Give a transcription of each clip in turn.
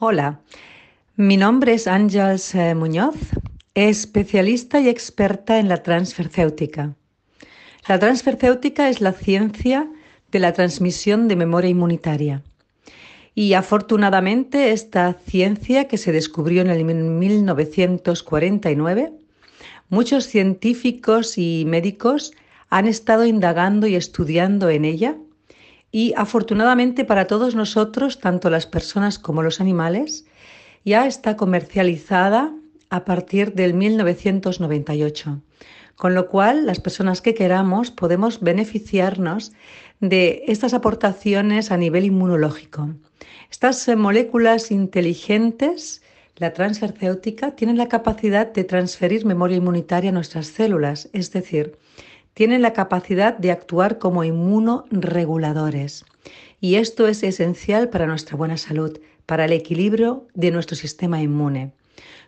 Hola, mi nombre es Ángels eh, Muñoz, especialista y experta en la transfercéutica. La transfercéutica es la ciencia de la transmisión de memoria inmunitaria. Y afortunadamente esta ciencia que se descubrió en el 1949, muchos científicos y médicos han estado indagando y estudiando en ella y afortunadamente para todos nosotros, tanto las personas como los animales, ya está comercializada a partir del 1998, con lo cual las personas que queramos podemos beneficiarnos de estas aportaciones a nivel inmunológico. Estas eh, moléculas inteligentes, la transfercéutica, tienen la capacidad de transferir memoria inmunitaria a nuestras células, es decir, tienen la capacidad de actuar como inmunoreguladores. Y esto es esencial para nuestra buena salud, para el equilibrio de nuestro sistema inmune.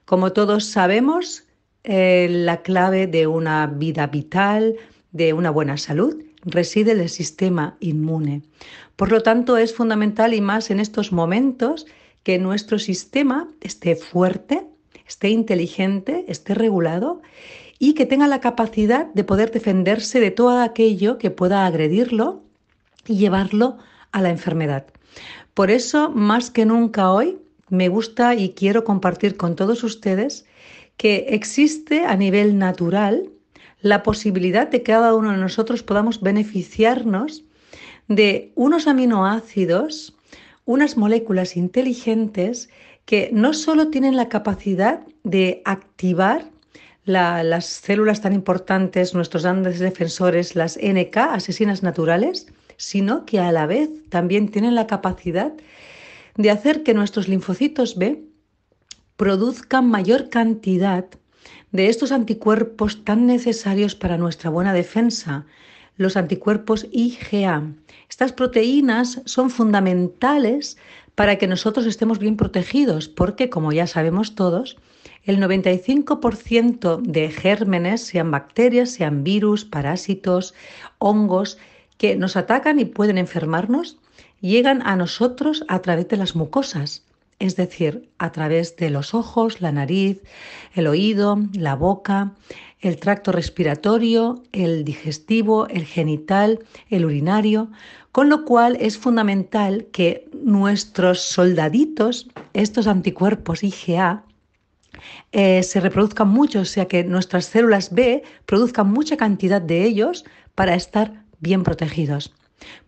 Como todos sabemos, eh, la clave de una vida vital, de una buena salud, reside en el sistema inmune. Por lo tanto, es fundamental y más en estos momentos que nuestro sistema esté fuerte, esté inteligente, esté regulado y que tenga la capacidad de poder defenderse de todo aquello que pueda agredirlo y llevarlo a la enfermedad. Por eso, más que nunca hoy, me gusta y quiero compartir con todos ustedes que existe a nivel natural la posibilidad de que cada uno de nosotros podamos beneficiarnos de unos aminoácidos, unas moléculas inteligentes que no solo tienen la capacidad de activar las células tan importantes, nuestros grandes defensores, las NK, asesinas naturales, sino que a la vez también tienen la capacidad de hacer que nuestros linfocitos B produzcan mayor cantidad de estos anticuerpos tan necesarios para nuestra buena defensa, los anticuerpos IgA. Estas proteínas son fundamentales para que nosotros estemos bien protegidos, porque como ya sabemos todos, el 95% de gérmenes, sean bacterias, sean virus, parásitos, hongos, que nos atacan y pueden enfermarnos, llegan a nosotros a través de las mucosas, es decir, a través de los ojos, la nariz, el oído, la boca, el tracto respiratorio, el digestivo, el genital, el urinario, con lo cual es fundamental que nuestros soldaditos, estos anticuerpos IgA, eh, se reproduzcan mucho, o sea que nuestras células B produzcan mucha cantidad de ellos para estar bien protegidos.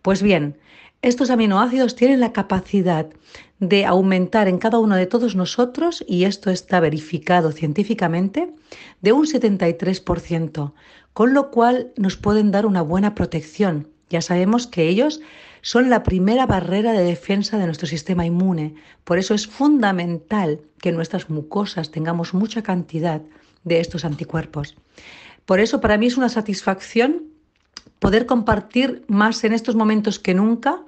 Pues bien, estos aminoácidos tienen la capacidad de aumentar en cada uno de todos nosotros, y esto está verificado científicamente, de un 73%, con lo cual nos pueden dar una buena protección. Ya sabemos que ellos son la primera barrera de defensa de nuestro sistema inmune. Por eso es fundamental que nuestras mucosas tengamos mucha cantidad de estos anticuerpos. Por eso para mí es una satisfacción poder compartir más en estos momentos que nunca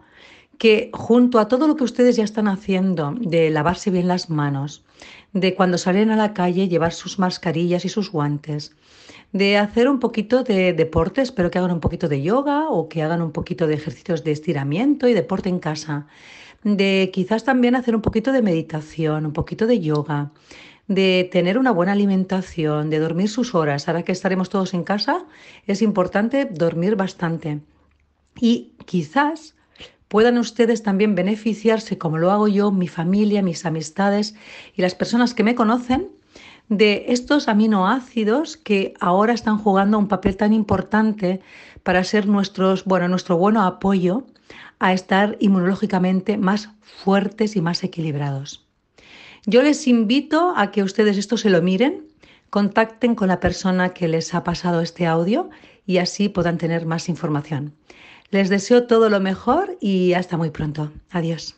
que junto a todo lo que ustedes ya están haciendo de lavarse bien las manos, de cuando salen a la calle llevar sus mascarillas y sus guantes, de hacer un poquito de deporte, espero que hagan un poquito de yoga o que hagan un poquito de ejercicios de estiramiento y deporte en casa, de quizás también hacer un poquito de meditación, un poquito de yoga, de tener una buena alimentación, de dormir sus horas. Ahora que estaremos todos en casa, es importante dormir bastante. Y quizás puedan ustedes también beneficiarse, como lo hago yo, mi familia, mis amistades y las personas que me conocen, de estos aminoácidos que ahora están jugando un papel tan importante para ser nuestros, bueno, nuestro bueno apoyo a estar inmunológicamente más fuertes y más equilibrados. Yo les invito a que ustedes esto se lo miren, contacten con la persona que les ha pasado este audio y así puedan tener más información. Les deseo todo lo mejor y hasta muy pronto. Adiós.